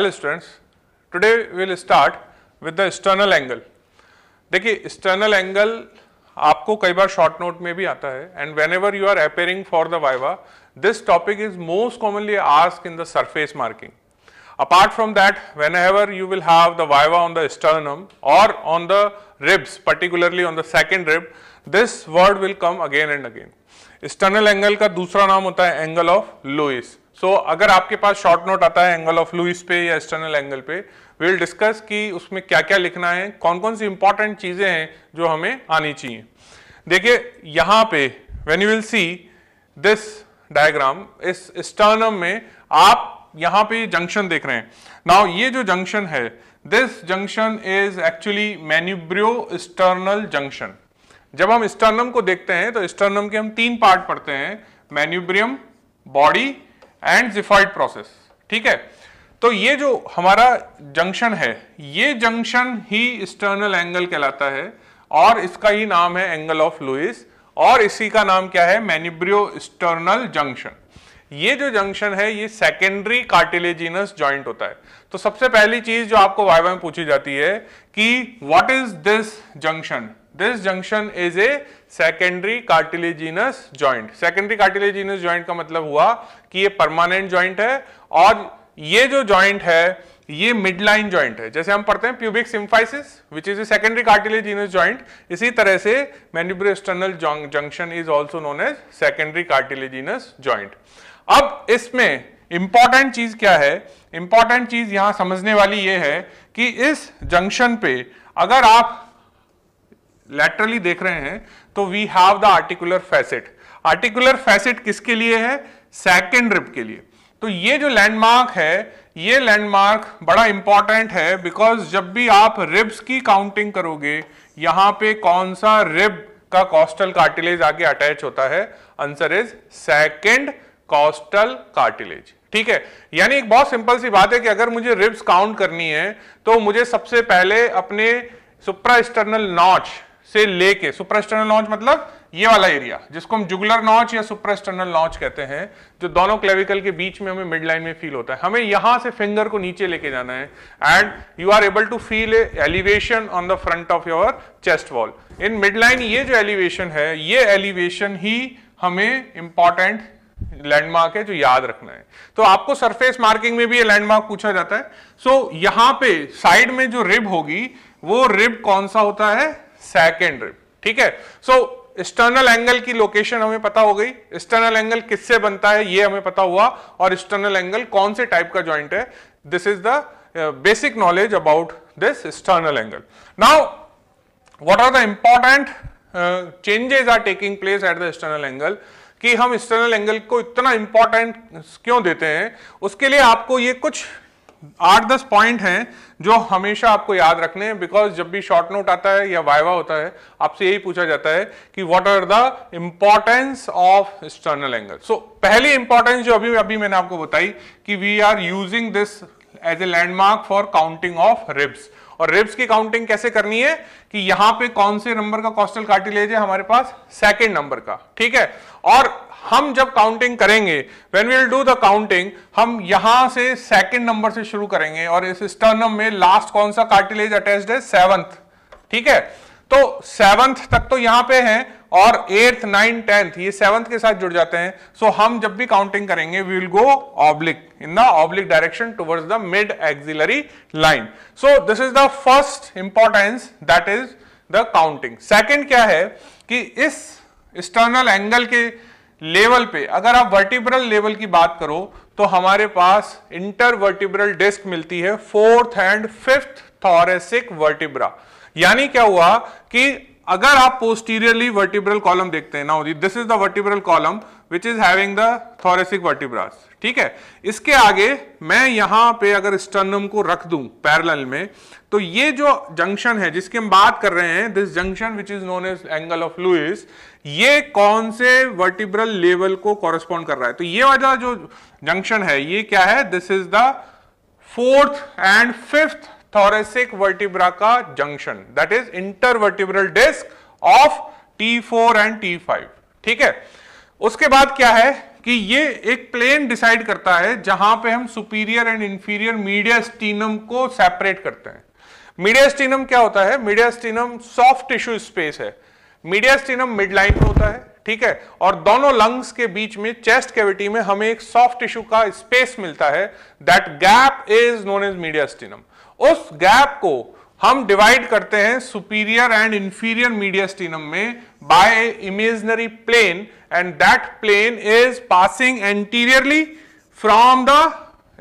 Hello students today will start with the external angle देखिए external angle आपको कई बार शॉर्ट नोट में भी आता है and when ever you are appearing for the viva this topic is most commonly ask in the surface marking apart from that when ever you will have the viva on the sternum और on the ribs particularly on the second rib this word will come again and again external angle का दूसरा नाम होता है angle of Louis so so, अगर आपके पास short note आता है एंगल ऑफ लुइस पे या एक्सटर्नल एंगल पे विल डिस्कस कि उसमें क्या क्या लिखना है कौन कौन सी इंपॉर्टेंट चीज़ें हैं जो हमें आनी चाहिए देखिए यहां पे when you will see this diagram इस स्टर्नम में आप यहां पे जंक्शन देख रहे हैं नाउ ये जो जंक्शन है this junction is actually manubrio sternal junction जब हम स्टर्नम को देखते हैं तो स्टर्नम के हम तीन पार्ट पढ़ते हैं manubrium body and xiphoid process ठीक है तो ये जो हमारा जंक्शन है ये जंक्शन ही एक्सटर्नल एंगल कहलाता है और इसका ही नाम है एंगल ऑफ लुइस और इसी का नाम क्या है मैनिब्रियो एक्सटर्नल जंक्शन ये जो जंक्शन है ये सेकेंडरी कार्टिलेजिनस जॉइंट होता है तो सबसे पहली चीज जो आपको वाइवा में पूछी जाती है कि what is this junction this junction is a secondary cartilaginous joint secondary cartilaginous joint का मतलब हुआ कि ये परमानेंट ज्वाइंट है और ये जो ज्वाइंट है ये मिडलाइन ज्वाइंट है जैसे हम पढ़ते हैं pubic symphysis which is a secondary cartilaginous joint इसी तरह से manubriosternal junction is also known as secondary cartilaginous joint अब इसमें इंपॉर्टेंट चीज क्या है इंपॉर्टेंट चीज यहां समझने वाली यह है कि इस जंक्शन पे अगर आप लेटरली देख रहे हैं तो we have the articular facet articular facet किसके लिए है सेकेंड रिप के लिए तो ये जो लैंडमार्क है ये लैंडमार्क बड़ा इंपॉर्टेंट है बिकॉज जब भी आप रिब्स की काउंटिंग करोगे यहां पे कौन सा रिब का कॉस्टल कार्टिलेज आगे अटैच होता है answer is second costal cartilage ठीक है यानी एक बहुत सिंपल सी बात है कि अगर मुझे रिब्स काउंट करनी है तो मुझे सबसे पहले अपने सुप्रा एक्सटर्नल नॉच से लेके सुपरस्टर्नल लॉन्च मतलब ये वाला एरिया जिसको हम जुगुलर नॉच या सुपरस्टर्नल लॉन्च कहते हैं जो दोनों क्लेविकल के बीच में हमें मिड लाइन में फील होता है हमें यहां से फिंगर को नीचे लेके जाना है and you are able to feel elevation on the front of your chest wall in mid line ये जो एलिवेशन है ये एलिवेशन ही हमें इंपॉर्टेंट लैंडमार्क है जो याद रखना है तो आपको सरफेस मार्किंग में भी ये लैंडमार्क पूछा जाता है सो so, यहां पे साइड में जो रिब होगी वो रिब कौन सा होता है सेकेंड रिब ठीक है सो एक्सटर्नल एंगल की लोकेशन हमें पता हो गई एक्सटर्नल एंगल किससे बनता है ये हमें पता हुआ और एक्सटर्नल एंगल कौन से टाइप का ज्वाइंट है this is the basic knowledge about this external angle now what are the important changes are taking place at the external angle कि हम एक्सटर्नल एंगल को इतना इंपॉर्टेंट क्यों देते हैं उसके लिए आपको ये कुछ आठ दस पॉइंट हैं जो हमेशा आपको याद रखने हैं बिकॉज जब भी शॉर्ट नोट आता है या वाइवा होता है आपसे यही पूछा जाता है कि what are the importance of external angle so पहली इंपॉर्टेंस जो अभी अभी मैंने आपको बताई कि we are using this as a landmark for counting of ribs और रिब्स की काउंटिंग कैसे करनी है कि यहां पे कौन से नंबर का कॉस्टल कार्टिलेज है हमारे पास सेकेंड नंबर का ठीक है और हम जब काउंटिंग करेंगे when we'll do the counting हम यहां से सेकेंड नंबर से शुरू करेंगे और इस स्टर्नम में लास्ट कौन सा कार्टिलेज अटैच्ड है सेवंथ ठीक है तो सेवंथ तक तो यहां पे है और एट्थ नाइन टेंथ ये सेवंथ के साथ जुड़ जाते हैं सो so, हम जब भी काउंटिंग करेंगे we will go oblique in the oblique direction towards the mid axillary line so this is the first importance that is the counting second क्या है कि इस एक्सटर्नल एंगल के लेवल पे अगर आप वर्टिब्रल लेवल की बात करो तो हमारे पास इंटरवर्टिब्रल डिस्क मिलती है fourth and fifth thoracic vertebra यानी क्या हुआ कि अगर आप पोस्टीरियरली वर्टिब्रल कॉलम देखते हैं ना this is the vertebral column which is having the thoracic vertebras ठीक है इसके आगे मैं यहां पे अगर स्टर्नम को रख दूं पैरेलल में तो ये जो जंक्शन है जिसकी हम बात कर रहे हैं this junction which is known as angle of Louis ये कौन से वर्टिब्रल लेवल को कॉरेस्पॉन्ड कर रहा है तो ये वाला जो जंक्शन है ये क्या है this is the fourth and fifth thoracic vertebra का junction that is intervertebral disc of T four and T five ठीक है उसके बाद क्या है कि ये एक प्लेन डिसाइड करता है जहां पे हम superior and inferior mediastinum को सेपरेट करते हैं मीडिया स्टीनम क्या होता है mediastinum soft tissue space है मीडिया स्टीनम लाइन में होता है ठीक है और दोनों लंग्स के बीच में चेस्ट कैविटी में हमें एक सॉफ्ट टिश्यू का स्पेस मिलता है that gap is known as mediastinum उस गैप को हम डिवाइड करते हैं superior and inferior mediastinum में by imaginary plane and that plane is passing anteriorly from the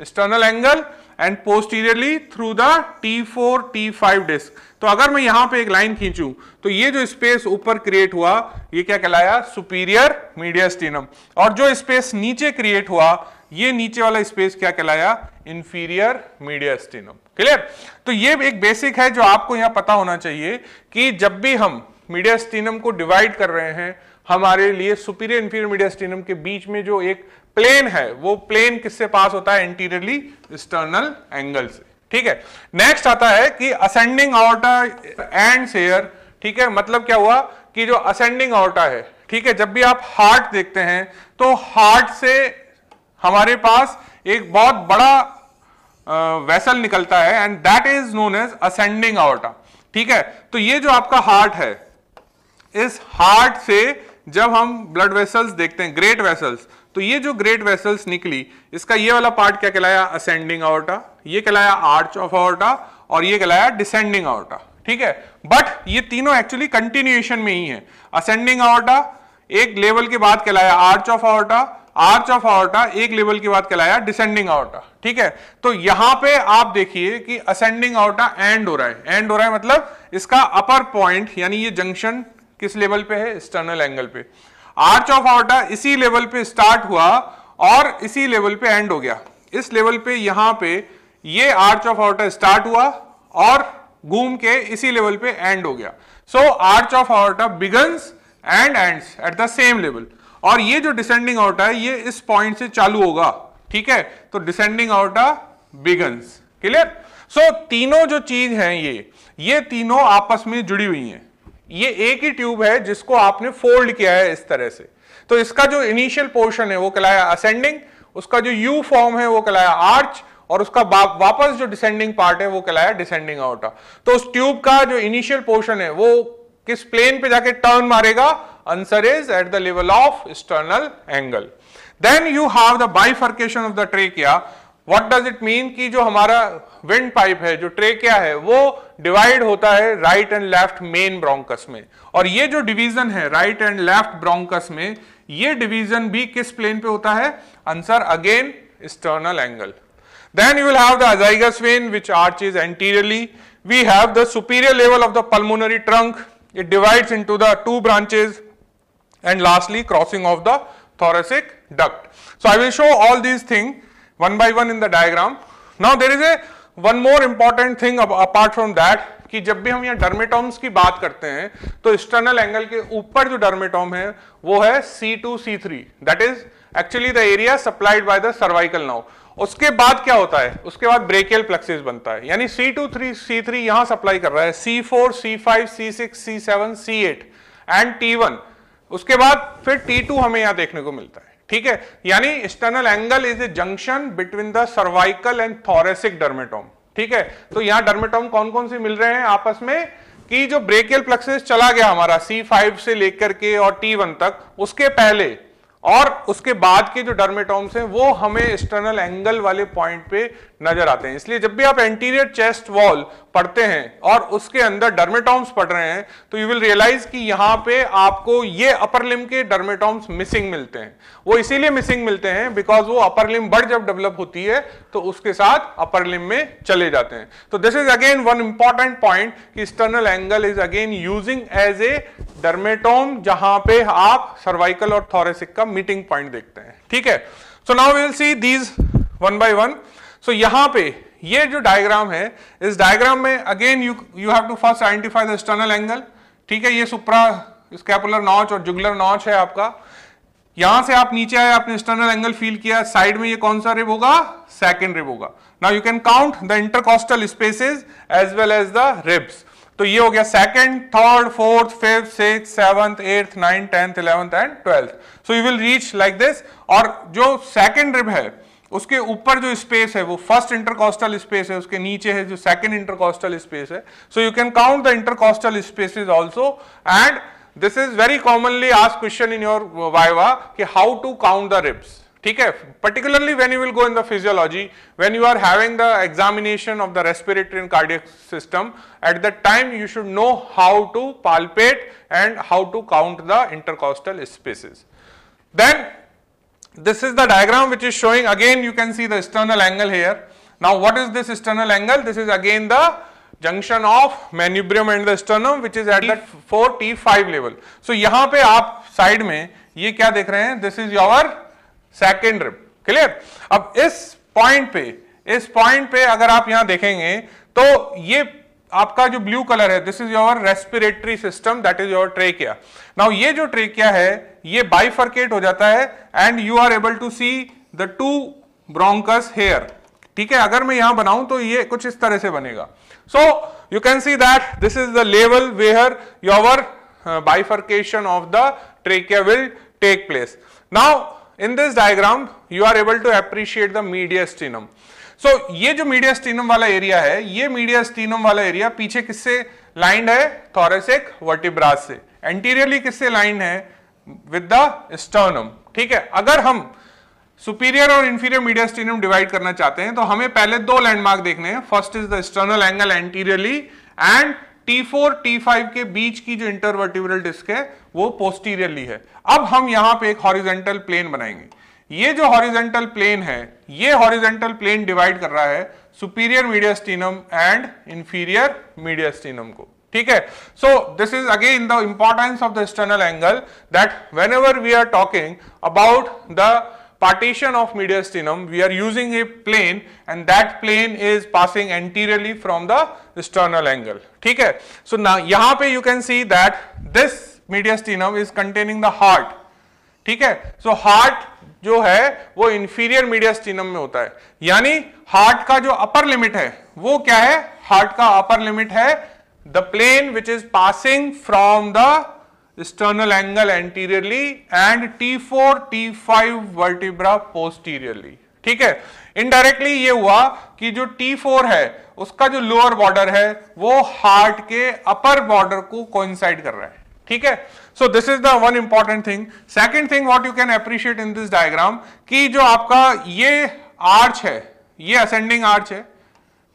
external angle and posteriorly through the T4, T5 disc तो अगर मैं यहां पे एक लाइन खींचू तो ये जो स्पेस ऊपर क्रिएट हुआ ये क्या कहलाया सुपीरियर स्टीनम और जो स्पेस नीचे क्रिएट हुआ ये नीचे वाला स्पेस क्या कहलाया इंफीरियर स्टीनम क्लियर तो ये एक बेसिक है जो आपको यहां पता होना चाहिए कि जब भी हम स्टीनम को डिवाइड कर रहे हैं हमारे लिए सुपीरियर इंफीरियर मीडियास्टिनम के बीच में जो एक प्लेन है वो प्लेन किससे पास होता है इंटीरियरली एक्सटर्नल एंगल से ठीक है नेक्स्ट आता है कि असेंडिंग ऑर्टा एंड सेयर ठीक है मतलब क्या हुआ कि जो असेंडिंग ऑर्टा है ठीक है जब भी आप हार्ट देखते हैं तो हार्ट से हमारे पास एक बहुत बड़ा वेसल निकलता है and that is known as ascending aorta ठीक है तो ये जो आपका हार्ट है इस हार्ट से जब हम ब्लड वेसल्स देखते हैं ग्रेट वेसल्स तो ये जो ग्रेट वेसल्स निकली इसका ये वाला पार्ट क्या कहलाया असेंडिंग आवर्टा ये कहलाया आर्च ऑफ आवर्टा और ये कहलाया डिसेंडिंग आवर्टा ठीक है बट ये तीनों एक्चुअली कंटिन्यूएशन में ही है असेंडिंग आवर्टा एक लेवल के बाद कहलाया arch of aorta arch of aorta एक लेवल के बाद कहलाया डिसेंडिंग आवर्टा ठीक है तो यहां पे आप देखिए कि असेंडिंग आवर्टा एंड हो रहा है एंड हो रहा है मतलब इसका अपर पॉइंट यानी ये जंक्शन किस लेवल पे है एक्सटर्नल एंगल पे आर्च ऑफ आर्टा इसी लेवल पे स्टार्ट हुआ और इसी लेवल पे एंड हो गया इस लेवल पे यहां पे ये आर्च ऑफ आर्टा स्टार्ट हुआ और घूम के इसी लेवल पे एंड हो गया so arch of aorta begins and end at the same level और ये जो डिसेंडिंग आउटा है ये इस पॉइंट से चालू होगा ठीक है तो descending aorta begins clear so तीनों जो चीज है ये ये तीनों आपस में जुड़ी हुई है ये एक ही ट्यूब है जिसको आपने फोल्ड किया है इस तरह से तो इसका जो इनिशियल पोर्शन है वो कहलाया असेंडिंग उसका जो यू फॉर्म है वो कहलाया आर्च और उसका वापस जो डिसेंडिंग पार्ट है वो कहलाया डिसेंडिंग आउट तो उस ट्यूब का जो इनिशियल पोर्शन है वो किस प्लेन पे जाके टर्न मारेगा answer is at the level of external angle then you have the bifurcation of the trachea what does it mean कि जो हमारा विंड पाइप है जो ट्रे क्या है वो डिवाइड होता है right and left main bronchus में और ये जो डिवीजन है राइट एंड लेफ्ट ब्रोंकस में ये डिवीजन भी किस प्लेन पे होता है answer again external angle then you will have the azygos vein which arch is anteriorly we have the superior level of the pulmonary trunk it divide into the two branches and lastly crossing of the thoracic duct so I will show all these things one by one in the diagram. Now there is a one more important thing apart from that कि जब भी हम यहाँ डर्मेटोम्स की बात करते हैं तो एक्सटर्नल एंगल के ऊपर जो डर्मेटोम है वो है C2 C3 that is actually the area supplied by the cervical now उसके बाद क्या होता है उसके बाद ब्रेकियल प्लेक्सिस बनता है यानी C2 सी थ्री यहां सप्लाई कर रहा है C4 C5 C6 C7 C8 and T1 उसके बाद फिर T2 हमें यहाँ देखने को मिलता है ठीक है यानी external angle is a junction between the cervical and thoracic dermatome ठीक है तो यहां डर्मेटोम कौन कौन से मिल रहे हैं आपस में कि जो ब्रेकियल प्लक्सेस चला गया हमारा C5 से लेकर के और T1 तक उसके पहले और उसके बाद के जो डर्मेटोम्स हैं वो हमें एक्सटर्नल एंगल वाले पॉइंट पे नजर आते हैं इसलिए जब भी आप एंटीरियर चेस्ट वॉल पढ़ते हैं और उसके अंदर डर्मेटॉम्स पढ़ रहे हैं तो यू विल रियलाइज कि यहां पे आपको ये अपर लिम के डर्मेटॉम्स मिसिंग मिलते हैं वो इसीलिए मिसिंग मिलते हैं बिकॉज वो अपर लिम बड जब डेवलप होती है तो उसके साथ अपर लिम में चले जाते हैं तो this is again one important point कि external angle is again using as a dermatome जहां पे आप सर्वाइकल और थोरेसिक का मीटिंग पॉइंट देखते हैं ठीक है so now we will see these one by one so so, यहां पे ये जो डायग्राम है इस डायग्राम में again you you have to first identify the external angle ठीक है ये सुप्रा स्कैपुलर नॉच और जुगुलर नॉच है आपका यहां से आप नीचे आए आपने एक्सटर्नल एंगल फील किया साइड में ये कौन सा रिब होगा सेकेंड रिब होगा now you can count the intercostal spaces as well as the ribs तो ये हो गया second third fourth fifth six seventh eighth ninth tenth eleventh and twelfth so you will reach like this और जो second rib है उसके ऊपर जो स्पेस है वो फर्स्ट इंटरकॉस्टल स्पेस है उसके नीचे है जो सेकंड इंटरकॉस्टल स्पेस है so you can count the intercostal spaces also and this is very commonly ask question in your viva कि how to count the ribs ठीक है particularly when you will go in the physiology when you are having the examination of the respiratory and cardiac system at the time you should know how to palpate and how to count the intercostal spaces then this is the diagram which is showing again you can see the external angle here. Now what is this external angle? This is again the junction of manubrium and the sternum which is at that 4 T5 level. So yahan pe aap side mein ye kya dekh rahe hain This is your second rib. clear ab is point pe is point pe agar aap yahan dekhenge to ye आपका जो blue colour है this is your respiratory system that is your trachea now ये जो trachea है ये bifurcate हो जाता है and you are able to see the two bronchus here ठीक है अगर मैं यहां बनाऊं तो ये कुछ इस तरह से बनेगा so you can see that this is the level where your bifurcation of the trachea will take place now in this diagram you are able to appreciate the mediastinum so so, ये जो media स्टीनम वाला area है ये media स्टीनम वाला area पीछे किससे lined है thoracic vertebras से एंटीरियरली किससे लाइंड है विद द स्टर्नम ठीक है अगर हम सुपीरियर और इंफीरियर मीडिया स्टीनम डिवाइड करना चाहते हैं तो हमें पहले दो लैंडमार्क देखने हैं first is the sternal angle anteriorly and T4, T5 के बीच की जो इंटरवर्टिब्रल डिस्क है वो पोस्टीरियरली है अब हम यहां पे एक हॉरिजेंटल प्लेन बनाएंगे ये जो हॉरिजेंटल प्लेन है ये हॉरिजेंटल प्लेन डिवाइड कर रहा है superior mediastinum and inferior mediastinum को ठीक है so this is again the importance of the external angle that when ever we are talking about the partition of mediastinum we are using a plane and that plane is passing anteriorly from the external angle ठीक है so so, यहां पर you can see that this mediastinum is containing the heart ठीक है so heart जो है वो inferior mediastinum में होता है यानी हार्ट का जो अपर लिमिट है वो क्या है हार्ट का अपर लिमिट है the plane which is passing from the external angle anteriorly and T four T five vertebra posteriorly ठीक है इनडायरेक्टली ये हुआ कि जो T4 है उसका जो लोअर बॉर्डर है वो हार्ट के अपर बॉर्डर को कोइंसाइड कर रहा है ठीक है so this is the one important thing second thing what you can appreciate in this diagram कि जो आपका ये आर्च है ये असेंडिंग आर्च है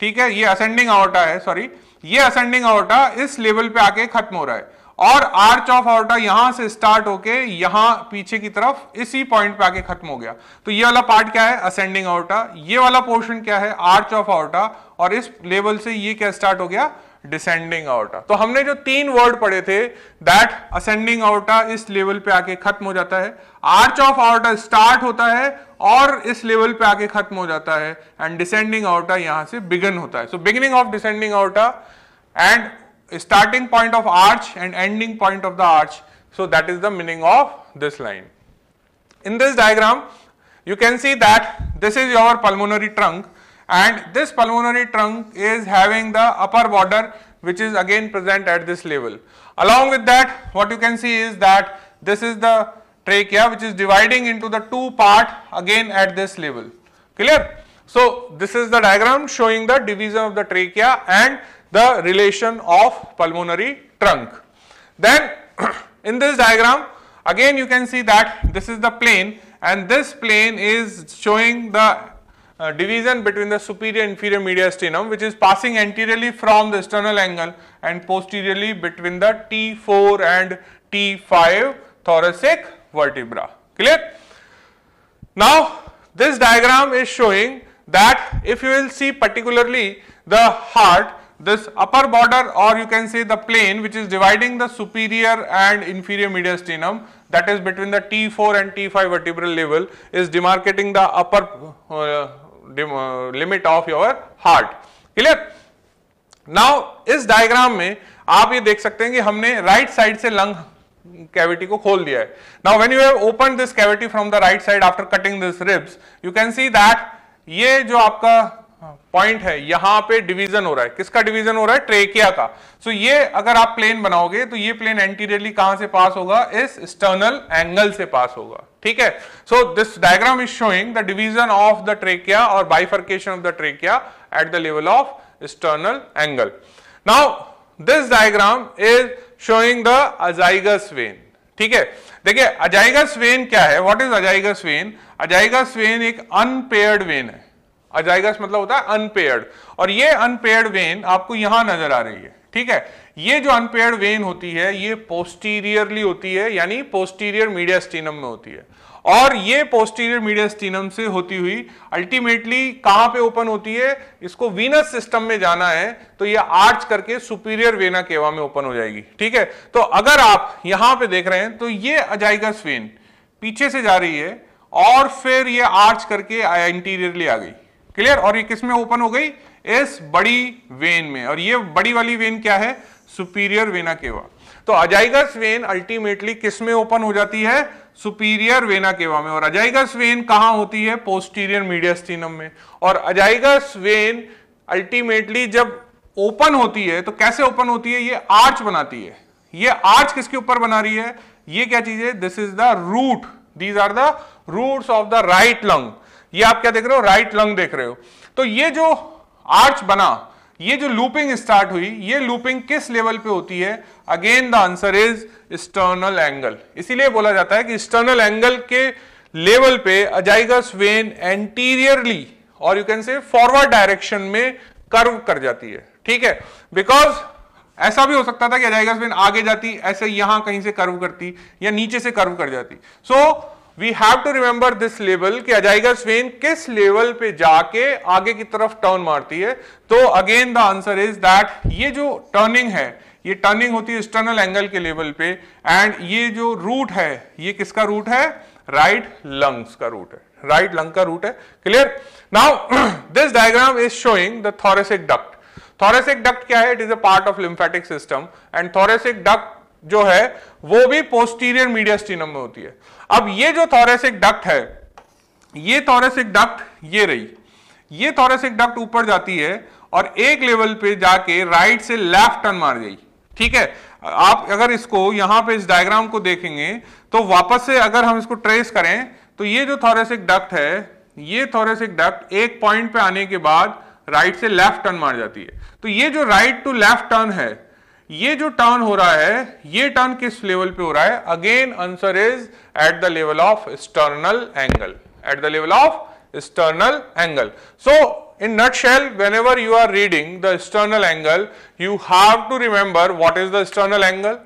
ठीक है ये असेंडिंग आवर्टा है सॉरी ये असेंडिंग आवर्टा इस लेवल पे आके खत्म हो रहा है और आर्च ऑफ आवर्टा यहां से स्टार्ट होके यहां पीछे की तरफ इसी पॉइंट पे आके खत्म हो गया तो ये वाला पार्ट क्या है असेंडिंग आवर्टा ये वाला पोर्शन क्या है आर्च ऑफ आवर्टा और इस लेवल से ये क्या स्टार्ट हो गया डिसेंडिंग आउटा तो हमने जो तीन वर्ड पढ़े थे दैट असेंडिंग आउटा इस लेवल पे आके खत्म हो जाता है आर्च ऑफ आउटा स्टार्ट होता है और इस लेवल पे आके खत्म हो जाता है एंड डिसेंडिंग आउटा यहां से बिगन होता है so beginning of descending aorta and starting point of arch and ending point of the arch so that is the meaning of this line in this diagram you can see that this is your pulmonary trunk and this pulmonary trunk is having the upper border which is again present at this level. Along with that what you can see is that this is the trachea which is dividing into the two part again at this level clear. So this is the diagram showing the division of the trachea and the relation of pulmonary trunk. Then in this diagram again you can see that this is the plane and this plane is showing the uh, division between the superior inferior mediastinum which is passing anteriorly from the external angle and posteriorly between the T4 and T5 thoracic vertebra. Clear? Now, this diagram is showing that if you will see particularly the heart, this upper border or you can say the plane which is dividing the superior and inferior mediastinum that is between the T4 and T5 vertebral level is demarcating the upper uh, limit of your heart clear now इस diagram में आप ये देख सकते हैं कि हमने right right side से लंग कैविटी को खोल दिया है now when you have open this cavity from the right side after cutting this ribs you can see that ये जो आपका पॉइंट है यहां पे डिवीजन हो रहा है किसका डिवीजन हो रहा है ट्रेकिया का सो so ये अगर आप प्लेन बनाओगे तो ये प्लेन एंटीरियरली कहां से पास होगा इस एक्सटर्नल एंगल से पास होगा ठीक है so this diagram is showing the division of the trachea और bifurcation of the trachea at the level of external angle now this diagram is showing the azygos vein ठीक है देखिए अजाइगस वेन क्या है what is azygos vein azygos vein एक unpaired vein है azygos मतलब होता है अनपेयर्ड और ये अनपेयर्ड वेन आपको यहां नजर आ रही है ठीक है ये जो अनपेयर्ड वेन होती है ये पोस्टीरियरली होती है यानी पोस्टीरियर मीडिया स्टीनम में होती है और ये पोस्टीरियर मीडिया स्टीनम से होती हुई अल्टीमेटली कहां पे ओपन होती है इसको वीनस सिस्टम में जाना है तो ये आर्च करके सुपीरियर वेना केवा में ओपन हो जाएगी ठीक है तो अगर आप यहां पे देख रहे हैं तो ये अजाइगस वेन पीछे से जा रही है और फिर ये आर्च करके इंटीरियरली आ गई क्लियर और ये किस में ओपन हो गई इस बड़ी वेन में और ये बड़ी वाली वेन क्या है सुपीरियर वेना केवा तो अजाइगस वेन अल्टीमेटली किस में ओपन हो जाती है सुपीरियर वेना केवा में और अजाइगस वेन कहा होती है पोस्टीरियर मीडियस्टिनम में और अजाइगस वेन अल्टीमेटली जब ओपन होती है तो कैसे ओपन होती है ये आर्च बनाती है ये आर्च किसके ऊपर बना रही है ये क्या चीज है this is the root these are the roots of the right lung ये आप क्या देख रहे हो राइट लंग देख रहे हो तो ये जो आर्च बना ये जो लूपिंग स्टार्ट हुई ये लूपिंग किस लेवल पे होती है again the answer is external angle इसीलिए बोला जाता है कि एक्सटर्नल एंगल के लेवल पे अजाइगस वेन एंटीरियरली और you can say forward direction में कर्व कर जाती है ठीक है बिकॉज ऐसा भी हो सकता था कि अजाइगस वेन आगे जाती ऐसे यहां कहीं से कर्व करती या नीचे से कर्व कर जाती सो so, we have to remember this level कि अजाइगर स्वेन किस लेवल पे जाके आगे की तरफ टर्न मारती है तो again the answer is that ये जो टर्निंग है ये टर्निंग होती है एक्सटर्नल एंगल के लेवल पे एंड ये जो रूट है ये किसका रूट है राइट right लंग्स का रूट है राइट right लंग का रूट है clear now this diagram is showing the thoracic duct thoracic duct क्या है it is a part of lymphatic system and thoracic duct जो है वो भी पोस्टीरियर मीडियास्टिनम में होती है अब ये जो थोरेसिक डक्ट है ये थोरेसिक डक्ट ये रही ये थोरेसिक डक्ट ऊपर जाती है और एक लेवल पे जाके राइट से लेफ्ट टर्न मार गई ठीक है आप अगर इसको यहां पे इस डायग्राम को देखेंगे तो वापस से अगर हम इसको ट्रेस करें तो ये जो थोरेसिक डक्ट है ये थोरेसिक डक्ट एक पॉइंट पे आने के बाद राइट से लेफ्ट टर्न मार जाती है तो ये जो राइट टू लेफ्ट टर्न है ये जो टर्न हो रहा है ये टर्न किस लेवल पे हो रहा है again answer is at the level of external angle at the level of external angle so in nutshell when ever you are reading the external angle you have to remember what is the external angle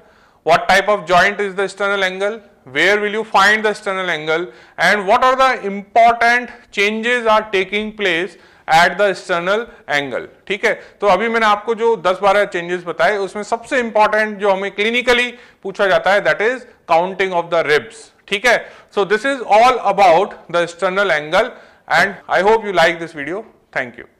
what type of joint is the external angle where will you find the external angle and what are the important changes are taking place at the external angle ठीक है तो अभी मैंने आपको जो 10-12 changes बताए उसमें सबसे इंपॉर्टेंट जो हमें क्लिनिकली पूछा जाता है that is counting of the ribs ठीक है so this is all about the external angle and I hope you like this video thank you